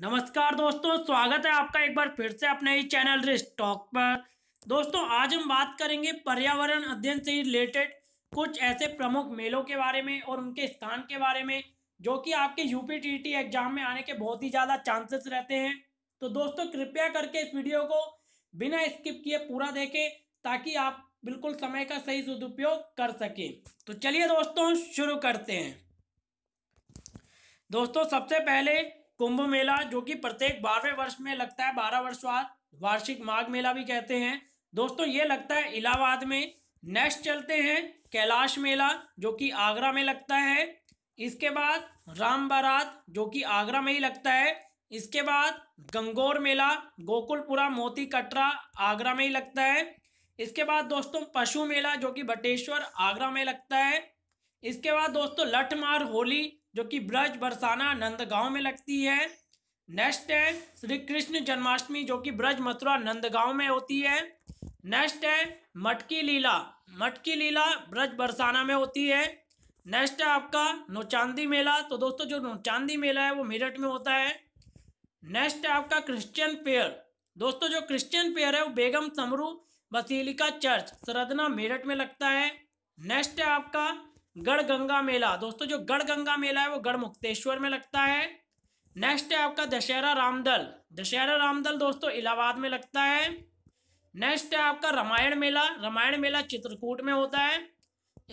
नमस्कार दोस्तों स्वागत है आपका एक बार फिर से अपने ही चैनल रिस्टॉक पर दोस्तों आज हम बात करेंगे पर्यावरण अध्ययन से रिलेटेड कुछ ऐसे प्रमुख मेलों के बारे में और उनके स्थान के बारे में जो कि आपके यूपी टी एग्जाम में आने के बहुत ही ज़्यादा चांसेस रहते हैं तो दोस्तों कृपया करके इस वीडियो को बिना स्किप किए पूरा देखें ताकि आप बिल्कुल समय का सही सदुपयोग कर सकें तो चलिए दोस्तों शुरू करते हैं दोस्तों सबसे पहले कुंभ मेला जो कि प्रत्येक बारहवें वर्ष में लगता है बारह वर्ष बाद वार्षिक माघ मेला भी कहते हैं दोस्तों ये लगता है इलाहाबाद में नेक्स्ट चलते हैं कैलाश मेला जो कि आगरा में लगता है इसके बाद राम बारात जो कि आगरा में ही लगता है इसके बाद गंगोर मेला गोकुलपुरा मोती कटरा आगरा में ही लगता है इसके बाद दोस्तों पशु मेला जो कि बटेश्वर आगरा में लगता है इसके बाद दोस्तों लठमार होली जो कि ब्रज बरसाना नंदगांव में लगती है नेक्स्ट है श्री कृष्ण जन्माष्टमी जो कि ब्रज मथुरा नंदगांव में होती है नेक्स्ट है मटकी लीला मटकी लीला ब्रज बरसाना में होती है नेक्स्ट है आपका नौचांदी मेला तो दोस्तों जो नौचांदी मेला है वो मेरठ में होता है नेक्स्ट है आपका क्रिश्चियन पेयर दोस्तों जो क्रिश्चियन पेयर है वो बेगम समरू बसीलिका चर्च सरदना मेरठ में लगता है नेक्स्ट है आपका गढ़ गंगा मेला दोस्तों जो गढ़ गंगा मेला है वो गढ़ मुक्तेश्वर में लगता है नेक्स्ट है आपका दशहरा रामदल दशहरा रामदल दोस्तों इलाहाबाद में लगता है नेक्स्ट है आपका रामायण मेला रामायण मेला चित्रकूट में होता है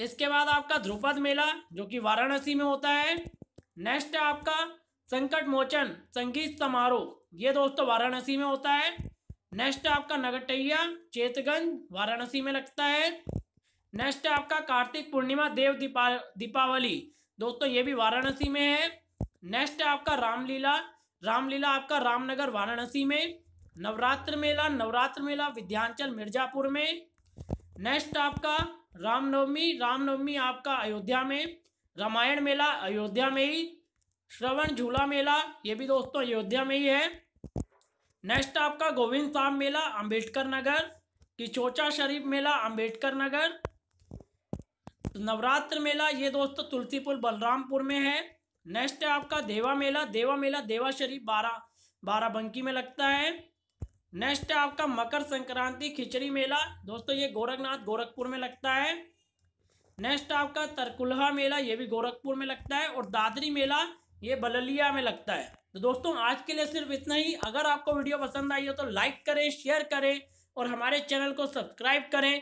इसके बाद आपका ध्रुपद मेला जो कि वाराणसी में होता है नेक्स्ट है आपका संकट मोचन संगीत समारोह ये दोस्तों वाराणसी में होता है नेक्स्ट आपका नगटैया चेतगंज वाराणसी में लगता है नेक्स्ट है आपका कार्तिक पूर्णिमा देव दीपा दीपावली दोस्तों ये भी वाराणसी में है नेक्स्ट है आपका रामलीला रामलीला आपका रामनगर वाराणसी में नवरात्र मेला नवरात्र मेला विध्यांचल मिर्जापुर में नेक्स्ट आपका रामनवमी रामनवमी आपका अयोध्या में रामायण मेला अयोध्या में ही श्रवण झूला मेला ये भी दोस्तों अयोध्या में ही है नेक्स्ट आपका गोविंद साहब मेला अम्बेडकर नगर किचोचा शरीफ मेला अम्बेडकर नगर तो नवरात्र मेला ये दोस्तों तुलसीपुर बलरामपुर में है नेक्स्ट है आपका देवा मेला देवा मेला देवा शरीफ बारह बाराबंकी में लगता है नेक्स्ट है आपका मकर संक्रांति खिचड़ी मेला दोस्तों ये गोरखनाथ गोरखपुर में लगता है नेक्स्ट आपका तरकुल्हा मेला ये भी गोरखपुर में लगता है और दादरी मेला ये बललिया में लगता है तो दोस्तों आज के लिए सिर्फ इतना ही अगर आपको वीडियो पसंद आई हो तो लाइक करें शेयर करें और हमारे चैनल को सब्सक्राइब करें